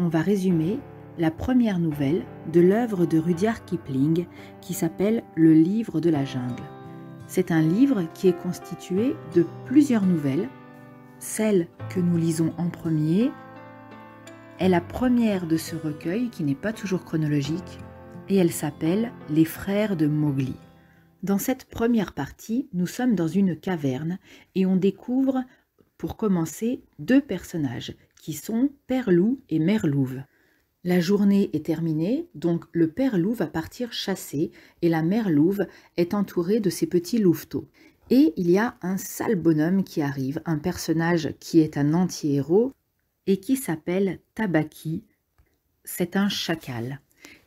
on va résumer la première nouvelle de l'œuvre de Rudyard Kipling qui s'appelle Le livre de la jungle. C'est un livre qui est constitué de plusieurs nouvelles. Celle que nous lisons en premier est la première de ce recueil qui n'est pas toujours chronologique et elle s'appelle Les frères de Mowgli. Dans cette première partie, nous sommes dans une caverne et on découvre, pour commencer, deux personnages qui sont Père Loup et Mère Louve. La journée est terminée, donc le Père Loup va partir chasser et la Mère Louve est entourée de ses petits louveteaux. Et il y a un sale bonhomme qui arrive, un personnage qui est un anti-héros et qui s'appelle Tabaki. C'est un chacal.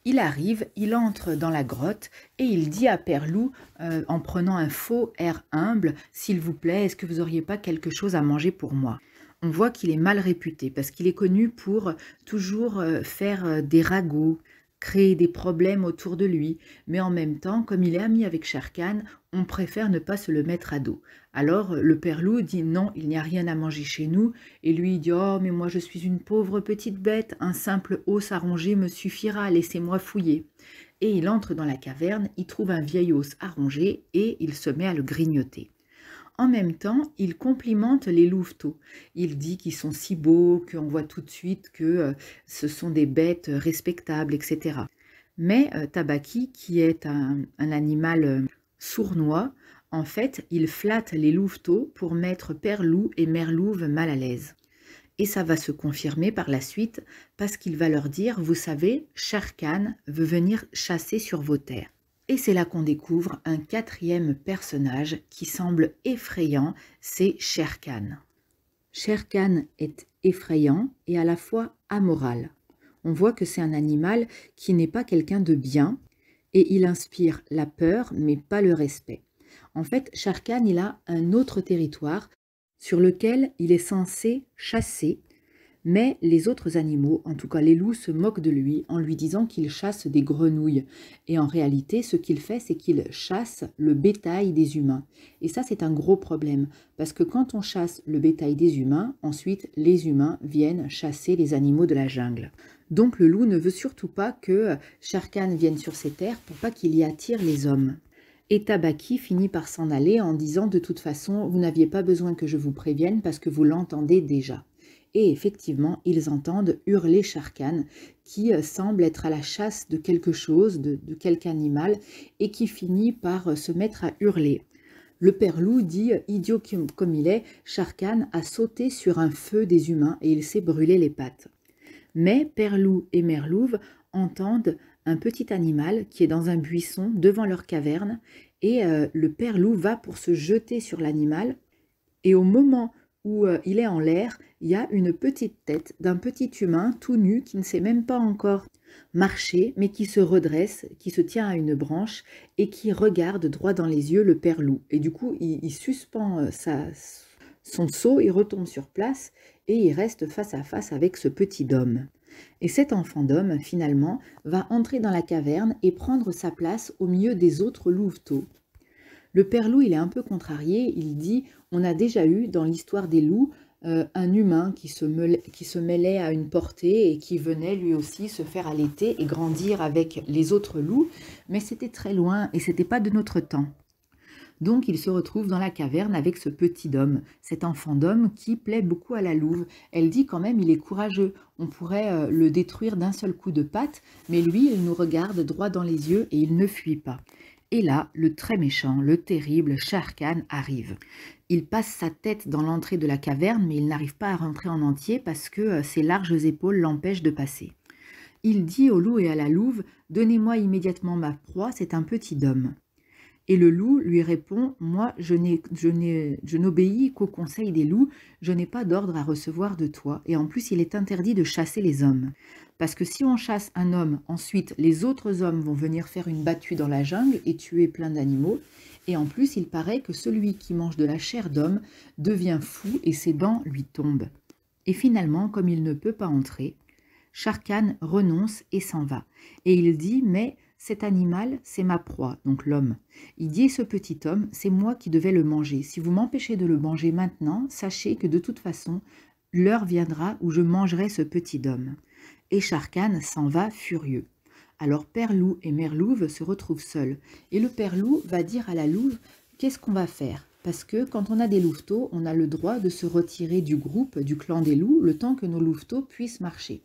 Il arrive, il entre dans la grotte et il dit à Père Loup, euh, en prenant un faux air humble, S'il vous plaît, est-ce que vous n'auriez pas quelque chose à manger pour moi on voit qu'il est mal réputé parce qu'il est connu pour euh, toujours euh, faire euh, des ragots, créer des problèmes autour de lui, mais en même temps, comme il est ami avec Sharkan, on préfère ne pas se le mettre à dos. Alors le père loup dit non, il n'y a rien à manger chez nous, et lui dit oh mais moi je suis une pauvre petite bête, un simple os à ronger me suffira, laissez-moi fouiller. Et il entre dans la caverne, il trouve un vieil os à ronger et il se met à le grignoter. En même temps, il complimente les louveteaux. Il dit qu'ils sont si beaux, qu'on voit tout de suite que euh, ce sont des bêtes euh, respectables, etc. Mais euh, Tabaki, qui est un, animal sournois, en fait, il flatte les louveteaux pour mettre père loup et mère louve mal à l'aise. Et ça va se confirmer par la suite parce qu'il va leur dire, vous savez, Sharkan veut venir chasser sur vos terres. Et c'est là qu'on découvre un quatrième personnage qui semble effrayant, c'est Sherkan. Sherkan est effrayant et à la fois amoral. On voit que c'est un animal qui n'est pas quelqu'un de bien et il inspire la peur mais pas le respect. En fait, Sherkan, il a un autre territoire sur lequel il est censé chasser mais les autres animaux, en tout cas les loups, se moquent de lui en lui disant qu'il chasse des grenouilles. Et en réalité, ce qu'il fait, c'est qu'il chasse le bétail des humains. Et ça, c'est un gros problème, parce que quand on chasse le bétail des humains, ensuite les humains viennent chasser les animaux de la jungle. Donc le loup ne veut surtout pas que Sharkan vienne sur ses terres pour pas qu'il y attire les hommes. Et Tabaki finit par s'en aller en disant de toute façon, vous n'aviez pas besoin que je vous prévienne parce que vous l'entendez déjà et effectivement, ils entendent hurler Sharkan, qui euh, semble être à la chasse de quelque chose, de, quelque animal, et qui finit par euh, se mettre à hurler. Le père loup dit, euh, idiot comme il est, Sharkan a sauté sur un feu des humains et il s'est brûlé les pattes. Mais père loup et mère louve entendent un petit animal qui est dans un buisson devant leur caverne et le père loup va pour se jeter sur l'animal et au moment où euh, il est en l'air, il y a une petite tête d'un petit humain tout nu qui ne sait même pas encore marcher, mais qui se redresse, qui se tient à une branche et qui regarde droit dans les yeux le père loup. Et du coup, il, suspend euh, sa, son seau, il retombe sur place et il reste face à face avec ce petit homme. Et cet enfant d'homme, finalement, va entrer dans la caverne et prendre sa place au milieu des autres louveteaux. Le père loup, il est un peu contrarié, il dit on a déjà eu dans l'histoire des loups euh, un humain qui se, mêlait, à une portée et qui venait lui aussi se faire allaiter et grandir avec les autres loups, mais c'était très loin et c'était pas de notre temps. Donc il se retrouve dans la caverne avec ce petit homme, cet enfant d'homme qui plaît beaucoup à la louve. Elle dit quand même il est courageux, on pourrait euh, le détruire d'un seul coup de patte, mais lui il nous regarde droit dans les yeux et il ne fuit pas. Et là, le très méchant, le terrible Sharkan arrive. Il passe sa tête dans l'entrée de la caverne, mais il n'arrive pas à rentrer en entier parce que euh, ses larges épaules l'empêchent de passer. Il dit au loup et à la louve Donnez-moi immédiatement ma proie, c'est un petit homme. Et le loup lui répond Moi, je, je n'obéis qu'au conseil des loups, je n'ai pas d'ordre à recevoir de toi, et en plus, il est interdit de chasser les hommes. Parce que si on chasse un homme, ensuite les autres hommes vont venir faire une battue dans la jungle et tuer plein d'animaux. Et en plus, il paraît que celui qui mange de la chair d'homme devient fou et ses dents lui tombent. Et finalement, comme il ne peut pas entrer, Sharkan renonce et s'en va. Et il dit, mais cet animal, c'est ma proie, donc l'homme. Il dit, ce petit homme, c'est moi qui devais le manger. Si vous m'empêchez de le manger maintenant, sachez que de toute façon, l'heure viendra où je mangerai ce petit homme et Sharkan s'en va furieux. Alors Père Loup et Mère Louve se retrouvent seuls, et le Père Loup va dire à la Louve qu'est-ce qu'on va faire parce que quand on a des louveteaux, on a le droit de se retirer du groupe, du clan des loups, le temps que nos louveteaux puissent marcher.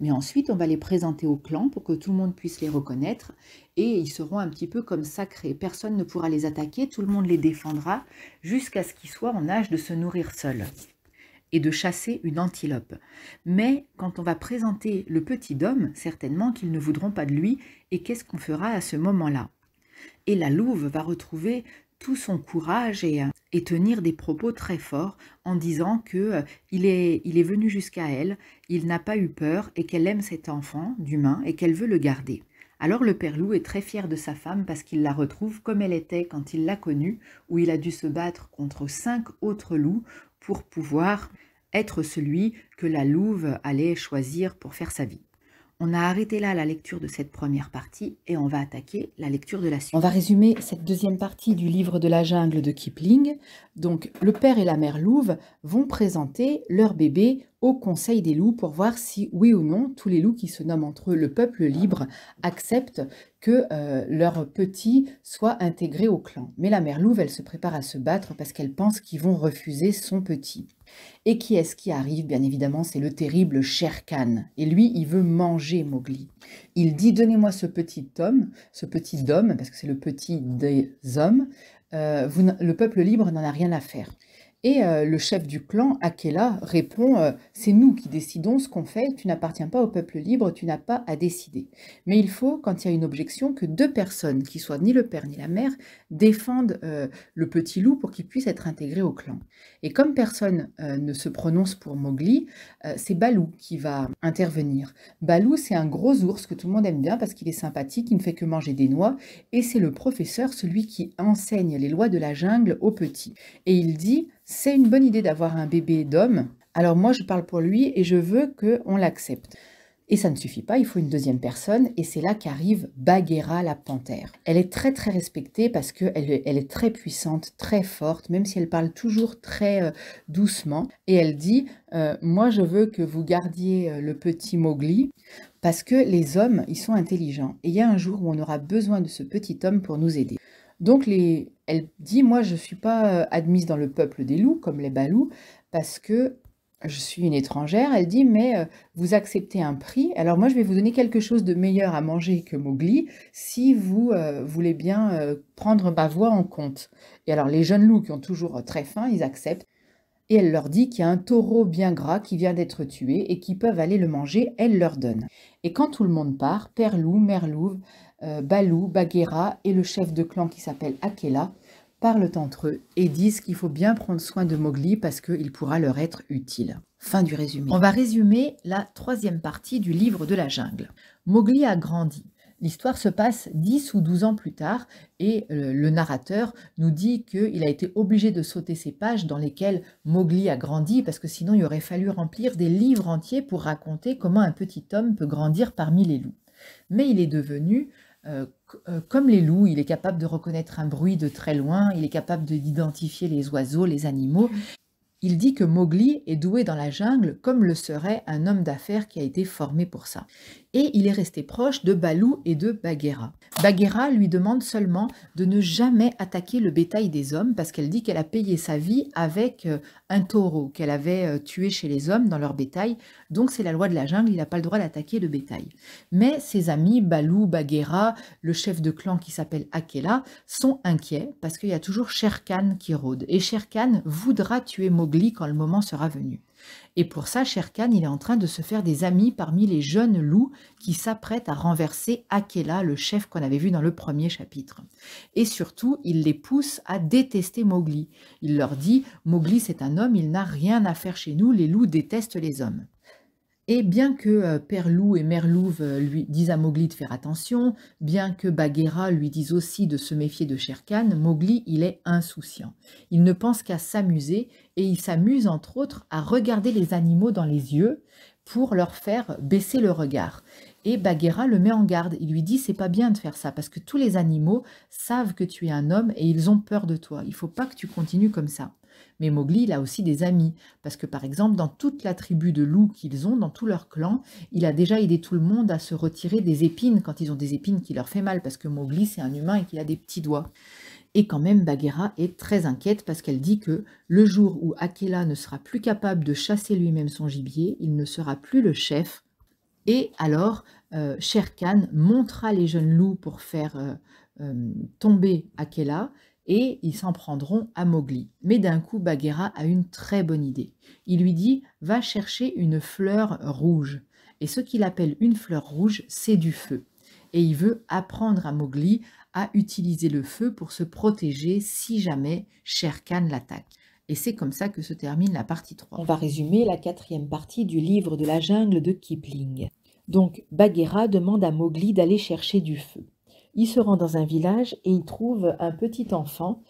Mais ensuite, on va les présenter au clan pour que tout le monde puisse les reconnaître, et ils seront un petit peu comme sacrés. Personne ne pourra les attaquer, tout le monde les défendra, jusqu'à ce qu'ils soient en âge de se nourrir seuls et de chasser une antilope. Mais quand on va présenter le petit dôme, certainement qu'ils ne voudront pas de lui, et qu'est-ce qu'on fera à ce moment-là Et la louve va retrouver tout son courage et, euh, tenir des propos très forts en disant que euh, il, est, il est venu jusqu'à elle, il n'a pas eu peur et qu'elle aime cet enfant d'humain et qu'elle veut le garder. Alors le père loup est très fier de sa femme parce qu'il la retrouve comme elle était quand il l'a connue, où il a dû se battre contre cinq autres loups pour pouvoir être celui que la louve allait choisir pour faire sa vie. On a arrêté là la lecture de cette première partie et on va attaquer la lecture de la suite. On va résumer cette deuxième partie du livre de la jungle de Kipling. Donc le père et la mère louve vont présenter leur bébé au Conseil des loups pour voir si oui ou non tous les loups qui se nomment entre eux le peuple libre acceptent que euh, leur petit soit intégré au clan. Mais la mère louve, elle se prépare à se battre parce qu'elle pense qu'ils vont refuser son petit. Et qui est-ce qui arrive Bien évidemment, c'est le terrible Sher Khan. Et lui, il veut manger Mowgli. Il dit Donnez-moi ce petit homme, ce petit homme, parce que c'est le petit des hommes. Euh, le peuple libre n'en a rien à faire. Et euh, le chef du clan, Akela, répond euh, C'est nous qui décidons ce qu'on fait, tu n'appartiens pas au peuple libre, tu n'as pas à décider. Mais il faut, quand il y a une objection, que deux personnes, qui soient ni le père ni la mère, défendent euh, le petit loup pour qu'il puisse être intégré au clan. Et comme personne ne se prononce pour Mowgli, c'est Balou qui va intervenir. Balou, c'est un gros ours que tout le monde aime bien parce qu'il est sympathique, il ne fait que manger des noix, et c'est le professeur, celui qui enseigne les lois de la jungle aux petits. Et il dit c'est une bonne idée d'avoir un bébé d'homme. Alors moi, je parle pour lui et je veux qu'on l'accepte. Et ça ne suffit pas, il faut une deuxième personne, et c'est là qu'arrive Bagheera la panthère. Elle est très très respectée parce qu'elle elle est très puissante, très forte, même si elle parle toujours très euh, doucement, et elle dit euh, Moi je veux que vous gardiez euh, le petit Mowgli, parce que les hommes, ils sont intelligents, et il y a un jour où on aura besoin de ce petit homme pour nous aider. » Donc les elle dit, moi, je ne suis pas euh, admise dans le peuple des loups, comme les balous, parce que je suis une étrangère. Elle dit, mais euh, vous acceptez un prix. Alors moi, je vais vous donner quelque chose de meilleur à manger que Mowgli, si vous euh, voulez bien prendre ma voix en compte. Et alors les jeunes loups qui ont toujours très faim, ils acceptent. Et elle leur dit qu'il y a un taureau bien gras qui vient d'être tué et qu'ils peuvent aller le manger, elle leur donne. Et quand tout le monde part, père loup, mère louve, euh, Balou, Bagheera et le chef de clan qui s'appelle Akela parlent entre eux et disent qu'il faut bien prendre soin de Mowgli parce qu'il pourra leur être utile. Fin du résumé. On va résumer la troisième partie du livre de la jungle. Mowgli a grandi. L'histoire se passe 10 ou 12 ans plus tard et euh, le narrateur nous dit qu'il a été obligé de sauter ces pages dans lesquelles Mowgli a grandi parce que sinon il aurait fallu remplir des livres entiers pour raconter comment un petit homme peut grandir parmi les loups. Mais il est devenu euh, euh, comme les loups, il est capable de reconnaître un bruit de très loin, il est capable d'identifier les oiseaux, les animaux. Mmh. Il dit que Mowgli est doué dans la jungle comme le serait un homme d'affaires qui a été formé pour ça et il est resté proche de Balou et de Bagheera. Bagheera lui demande seulement de ne jamais attaquer le bétail des hommes parce qu'elle dit qu'elle a payé sa vie avec euh, un taureau qu'elle avait euh, tué chez les hommes dans leur bétail. Donc c'est la loi de la jungle, il n'a pas le droit d'attaquer le bétail. Mais ses amis Balou, Bagheera, le chef de clan qui s'appelle Akela, sont inquiets parce qu'il y a toujours Khan qui rôde et Khan voudra tuer Mowgli quand le moment sera venu. Et pour ça, Sherkan, il est en train de se faire des amis parmi les jeunes loups qui s'apprêtent à renverser Akela, le chef qu'on avait vu dans le premier chapitre. Et surtout, il les pousse à détester Mowgli. Il leur dit « Mowgli, c'est un homme, il n'a rien à faire chez nous, les loups détestent les hommes ». Et bien que euh, Père Loup et Mère Louve euh, lui disent à Mowgli de faire attention, bien que Bagheera lui dise aussi de se méfier de Khan, Mowgli, il est insouciant. Il ne pense qu'à s'amuser et il s'amuse entre autres à regarder les animaux dans les yeux pour leur faire baisser le regard. Et Bagheera le met en garde. Il lui dit c'est pas bien de faire ça parce que tous les animaux savent que tu es un homme et ils ont peur de toi. Il faut pas que tu continues comme ça. Mais Mowgli, il a aussi des amis, parce que par exemple, dans toute la tribu de loups qu'ils ont, dans tout leur clan, il a déjà aidé tout le monde à se retirer des épines quand ils ont des épines qui leur fait mal, parce que Mowgli, c'est un humain et qu'il a des petits doigts. Et quand même, Bagheera est très inquiète parce qu'elle dit que le jour où Akela ne sera plus capable de chasser lui-même son gibier, il ne sera plus le chef. Et alors, euh, Sher Khan montra les jeunes loups pour faire euh, euh, tomber Akela et ils s'en prendront à Mowgli. Mais d'un coup, Bagheera a une très bonne idée. Il lui dit Va chercher une fleur rouge. Et ce qu'il appelle une fleur rouge, c'est du feu. Et il veut apprendre à Mowgli à utiliser le feu pour se protéger si jamais Sher Khan l'attaque. Et c'est comme ça que se termine la partie 3. On va résumer la quatrième partie du livre de la jungle de Kipling. Donc Bagheera demande à Mowgli d'aller chercher du feu. Il se rend dans un village et il trouve un petit enfant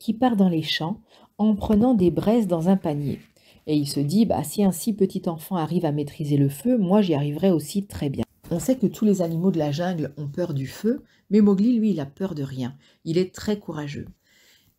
qui part dans les champs en prenant des braises dans un panier. Et il se dit, bah, si un si petit enfant arrive à maîtriser le feu, moi j'y arriverai aussi très bien. On sait que tous les animaux de la jungle ont peur du feu, mais Mowgli, lui, il a peur de rien. Il est très courageux.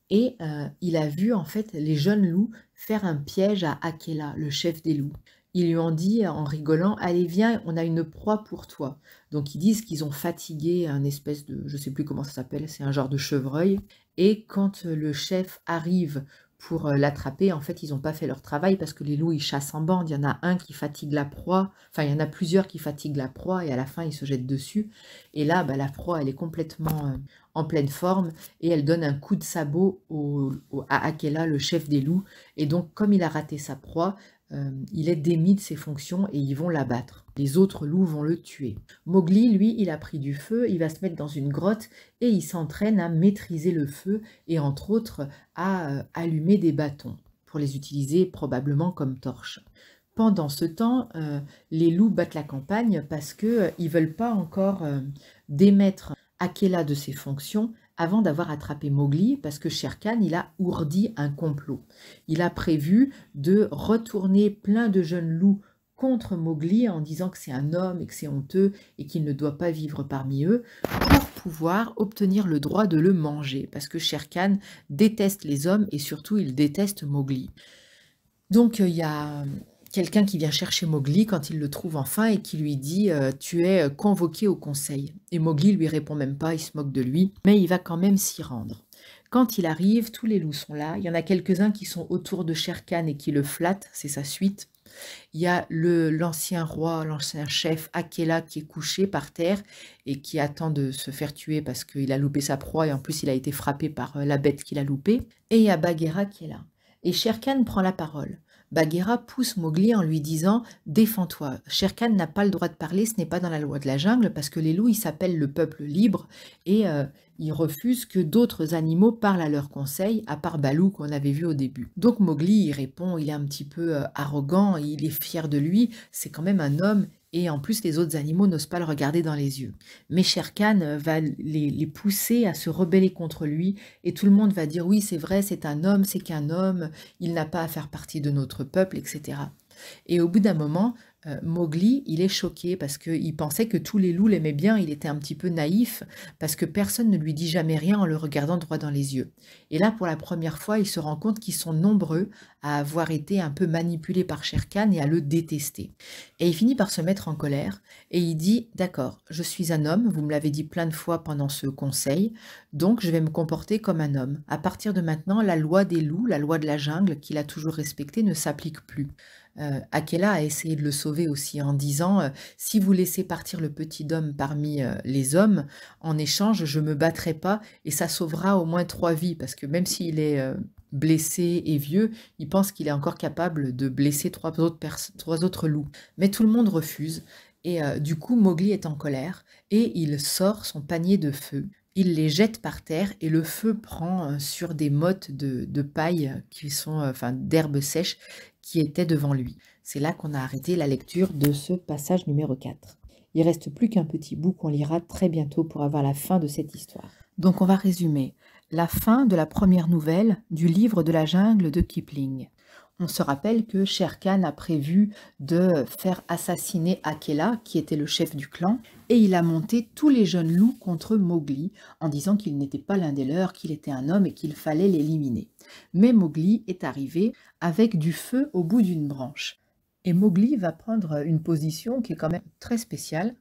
Et euh, il a vu en fait les jeunes loups faire un piège à Akela, le chef des loups ils lui ont dit euh, en rigolant Allez, viens, on a une proie pour toi. Donc ils disent qu'ils ont fatigué un espèce de, je sais plus comment ça s'appelle, c'est un genre de chevreuil. Et quand euh, le chef arrive pour euh, l'attraper, en fait, ils n'ont pas fait leur travail parce que les loups, ils chassent en bande. Il y en a un qui fatigue la proie, enfin, il y en a plusieurs qui fatiguent la proie et à la fin, ils se jettent dessus. Et là, bah, la proie, elle est complètement en pleine forme et elle donne un coup de sabot à Akela, le chef des loups. Et donc, comme il a raté sa proie, il est démis de ses fonctions et ils vont l'abattre. Les autres loups vont le tuer. Mowgli, lui, il a pris du feu, il va se mettre dans une grotte et il s'entraîne à maîtriser le feu et entre autres à euh, allumer des bâtons pour les utiliser probablement comme torches. Pendant ce temps, euh, les loups battent la campagne parce qu'ils euh, ne veulent pas encore démettre Akela de ses fonctions avant d'avoir attrapé Mowgli parce que Shere Khan, il a ourdi un complot. Il a prévu de retourner plein de jeunes loups contre Mowgli en disant que c'est un homme et que c'est honteux et qu'il ne doit pas vivre parmi eux pour pouvoir obtenir le droit de le manger parce que Shere Khan déteste les hommes et surtout il déteste Mowgli. Donc euh, il y a quelqu'un qui vient chercher Mowgli quand il le trouve enfin et qui lui dit euh, Tu es euh, convoqué au conseil ». Et Mowgli lui répond même pas, il se moque de lui, mais il va quand même s'y rendre. Quand il arrive, tous les loups sont là. Il y en a quelques-uns qui sont autour de Sherkan et qui le flattent, c'est sa suite. Il y a le l'ancien roi, l'ancien chef Akela qui est couché par terre et qui attend de se faire tuer parce qu'il a loupé sa proie et en plus il a été frappé par euh, la bête qu'il a loupée. Et il y a Bagheera qui est là. Et Sherkan prend la parole. Bagheera pousse Mowgli en lui disant Défends-toi. Khan n'a pas le droit de parler, ce n'est pas dans la loi de la jungle, parce que les loups, ils s'appellent le peuple libre et euh, ils refusent que d'autres animaux parlent à leur conseil, à part Balou qu'on avait vu au début. Donc Mowgli, il répond Il est un petit peu euh, arrogant, il est fier de lui, c'est quand même un homme, et en plus les autres animaux n'osent pas le regarder dans les yeux. Mais Khan euh, va les, les, pousser à se rebeller contre lui et tout le monde va dire oui c'est vrai c'est un homme, c'est qu'un homme, il n'a pas à faire partie de notre peuple, etc. Et au bout d'un moment, euh, Mowgli, il est choqué parce qu'il pensait que tous les loups l'aimaient bien, il était un petit peu naïf parce que personne ne lui dit jamais rien en le regardant droit dans les yeux. Et là, pour la première fois, il se rend compte qu'ils sont nombreux à avoir été un peu manipulés par Sher Khan et à le détester. Et il finit par se mettre en colère et il dit D'accord, je suis un homme, vous me l'avez dit plein de fois pendant ce conseil, donc je vais me comporter comme un homme. À partir de maintenant, la loi des loups, la loi de la jungle qu'il a toujours respectée ne s'applique plus. Euh, Akela a essayé de le sauver aussi en disant euh, Si vous laissez partir le petit homme parmi euh, les hommes, en échange, je ne me battrai pas et ça sauvera au moins trois vies. Parce que même s'il est blessé et vieux, il pense qu'il est encore capable de blesser trois autres, trois autres loups. Mais tout le monde refuse. Et du coup, Mowgli est en colère et il sort son panier de feu. Il les jette par terre et le feu prend sur des mottes de, paille qui sont, enfin, d'herbes sèches qui était devant lui. C'est là qu'on a arrêté la lecture de ce passage numéro 4. Il reste plus qu'un petit bout qu'on lira très bientôt pour avoir la fin de cette histoire. Donc on va résumer. La fin de la première nouvelle du livre de la jungle de Kipling. On se rappelle que Sher Khan a prévu de faire assassiner Akela, qui était le chef du clan, et il a monté tous les jeunes loups contre Mowgli en disant qu'il n'était pas l'un des leurs, qu'il était un homme et qu'il fallait l'éliminer. Mais Mowgli est arrivé avec du feu au bout d'une branche. Et Mowgli va prendre une position qui est quand même très spéciale.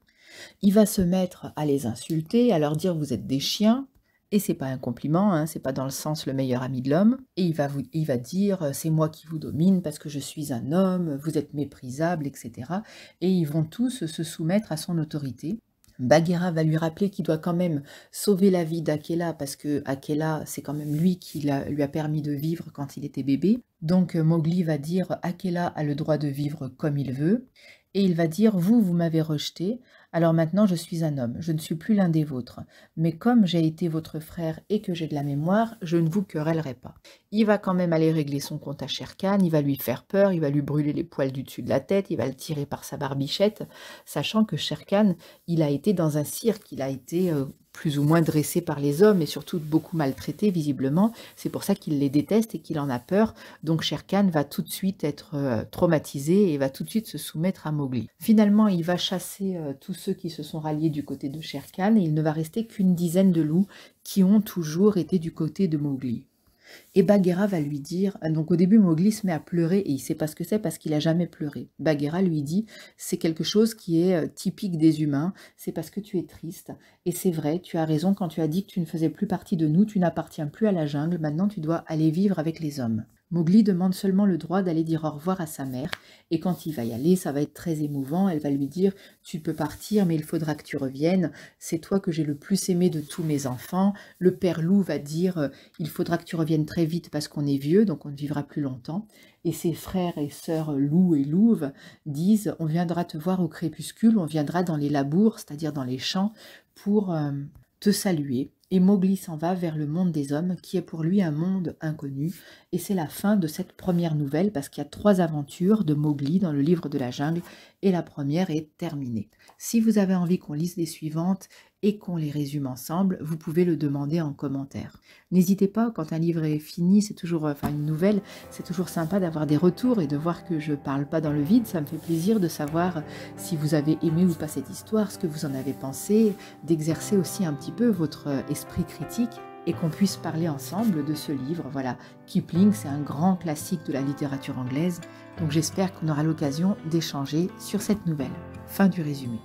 Il va se mettre à les insulter, à leur dire vous êtes des chiens, et c'est pas un compliment, hein, c'est pas dans le sens le meilleur ami de l'homme, et il va, vous, dire euh, c'est moi qui vous domine parce que je suis un homme, vous êtes méprisable, etc. Et ils vont tous se soumettre à son autorité. Bagheera va lui rappeler qu'il doit quand même sauver la vie d'Akela parce que Akela, c'est quand même lui qui lui a permis de vivre quand il était bébé. Donc euh, Mowgli va dire Akela a le droit de vivre comme il veut. Et il va dire Vous, vous m'avez rejeté, alors maintenant, je suis un homme, je ne suis plus l'un des vôtres. Mais comme j'ai été votre frère et que j'ai de la mémoire, je ne vous querellerai pas. Il va quand même aller régler son compte à Sherkan, il va lui faire peur, il va lui brûler les poils du dessus de la tête, il va le tirer par sa barbichette, sachant que Sherkan, il a été dans un cirque, il a été euh, plus ou moins dressé par les hommes et surtout beaucoup maltraité visiblement. C'est pour ça qu'il les déteste et qu'il en a peur. Donc Sherkan va tout de suite être euh, traumatisé et va tout de suite se soumettre à Mowgli. Finalement, il va chasser tout. Euh, tous ceux qui se sont ralliés du côté de Khan, et il ne va rester qu'une dizaine de loups qui ont toujours été du côté de Mowgli. Et Bagheera va lui dire, ah, donc au début Mowgli se met à pleurer et il sait pas ce que c'est parce qu'il a jamais pleuré. Bagheera lui dit, c'est quelque chose qui est euh, typique des humains, c'est parce que tu es triste. Et c'est vrai, tu as raison quand tu as dit que tu ne faisais plus partie de nous, tu n'appartiens plus à la jungle, maintenant tu dois aller vivre avec les hommes. Mowgli demande seulement le droit d'aller dire au revoir à sa mère, et quand il va y aller, ça va être très émouvant, elle va lui dire « Tu peux partir, mais il faudra que tu reviennes, c'est toi que j'ai le plus aimé de tous mes enfants. » Le père loup va dire « Il faudra que tu reviennes très vite parce qu'on est vieux, donc on ne vivra plus longtemps. » Et ses frères et sœurs loup et louve disent « On viendra te voir au crépuscule, on viendra dans les labours, c'est-à-dire dans les champs, pour euh, te saluer. » et Mowgli s'en va vers le monde des hommes, qui est pour lui un monde inconnu. Et c'est la fin de cette première nouvelle, parce qu'il y a trois aventures de Mowgli dans le livre de la jungle, et la première est terminée. Si vous avez envie qu'on lise les suivantes et qu'on les résume ensemble, vous pouvez le demander en commentaire. N'hésitez pas, quand un livre est fini, c'est toujours, enfin une nouvelle, c'est toujours sympa d'avoir des retours et de voir que je parle pas dans le vide. Ça me fait plaisir de savoir si vous avez aimé ou pas cette histoire, ce que vous en avez pensé, d'exercer aussi un petit peu votre euh, esprit critique et qu'on puisse parler ensemble de ce livre. Voilà, Kipling, c'est un grand classique de la littérature anglaise, donc j'espère qu'on aura l'occasion d'échanger sur cette nouvelle. Fin du résumé.